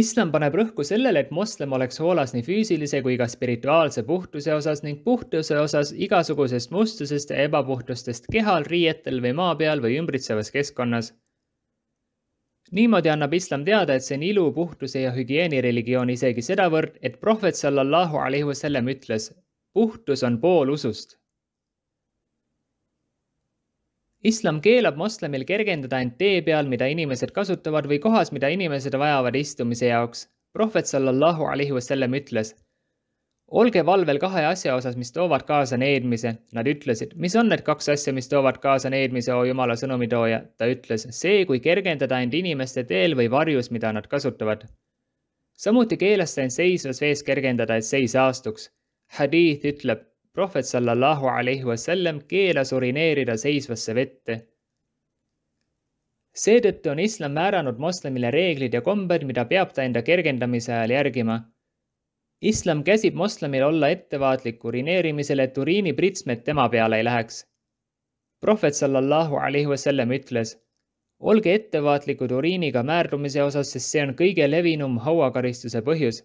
islam paneb rõhku sellele, et moslem oleks hoolas nii füüsilise kui ka spirituaalse puhtuse osas ning puhtuse osas igasugusest mustusest ja ebapuhtustest kehal, riietel või maa peal või ümbritsevas keskkonnas. niimoodi annab islam teada, et see on ilu, puhtuse ja hügieeni religioon isegi sedavõrd, et prohvet sallallahu alaihi wasallam ütles, puhtus on pool usust islam keelab moslemil kergendada end tee peal, mida inimesed kasutavad või kohas, mida inimesed vajavad istumise jaoks. prohvet sallallahu alaihi wasallam ütles. olge valvel kahe asja osas, mis toovad kaasa needmise. Nad ütlesid, mis on need kaks asja, mis toovad kaasa needmise, o Jumala sõnumitooja? ta ütles, see, kui kergendada end inimeste teel või varjus, mida nad kasutavad. samuti keelas ta end seisvas vees kergendada, et see ei saastuks. hadiit ütleb prohvet sallallahu alaihi wasallam keelas urineerida seisvasse vette. seetõttu on islam määranud moslemile reeglid ja kombed, mida peab ta enda kergendamise ajal järgima. islam käsib moslemil olla ettevaatlik urineerimisel, et uriinipritsmed tema peale ei läheks. prohvet sallallahu alaihi wasallam ütles olge ettevaatlikud uriiniga määrdumise osas, sest see on kõige levinum hauakaristuse põhjus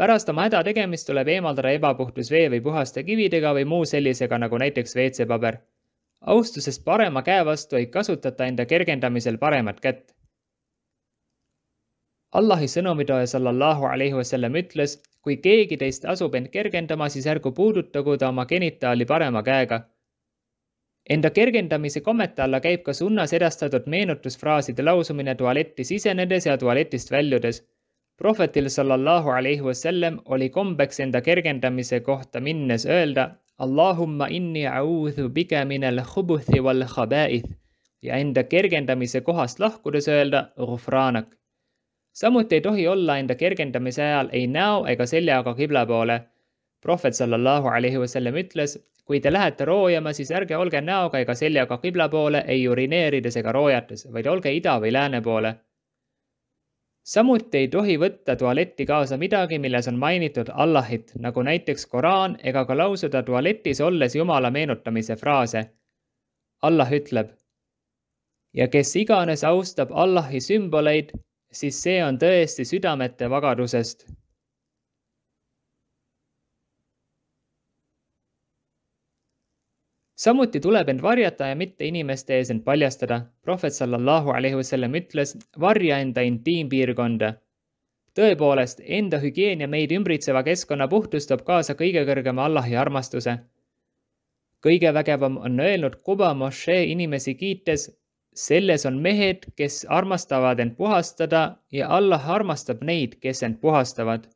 pärast oma häda tegemist tuleb eemaldada ebapuhtus vee või puhaste kividega või muu sellisega nagu näiteks WC-paber. austusest parema käe vastu ei kasutata enda kergendamisel paremat kätt. Allahi sõnumidaja sallallahu alaihi wasallam ütles, kui keegi teist asub end kergendama, siis ärgu puudutagu ta oma genitaali parema käega. Enda kergendamise kommete alla käib ka sunnas edastatud meenutusfraaside lausumine tualetti sisenedes ja tualetist väljudes prohvetil sallallahu alaihi wasallam oli kombeks enda kergendamise kohta minnes öelda Allahumma inni a'udhu bika minal khubuthi wal khaba'ith ja enda kergendamise kohast lahkudes öelda ghufranak. samuti ei tohi olla enda kergendamise ajal ei näo ega seljaga kibla poole. prohvet sallallahu alaihi wasallam ütles, kui te lähete roojama, siis ärge olge näoga ega seljaga kibla poole ei urineerides ega roojates, vaid olge ida või lääne poole samuti ei tohi võtta tualetti kaasa midagi, milles on mainitud Allahit, nagu näiteks Koraan ega ka lausuda tualetis olles Jumala meenutamise fraase. Allah ütleb. ja kes iganes austab Allahi sümboleid, siis see on tõesti südamete vagadusest samuti tuleb end varjata ja mitte inimeste ees end paljastada. prohvet sallallahu alaihi wasallam ütles, varja enda intiimpiirkonda. tõepoolest, enda hügieen ja meid ümbritseva keskkonna puhtus toob kaasa kõige kõrgema Allahi armastuse. kõige vägevam on öelnud Kuba Moshe inimesi kiites, selles on mehed, kes armastavad end puhastada ja Allah armastab neid, kes end puhastavad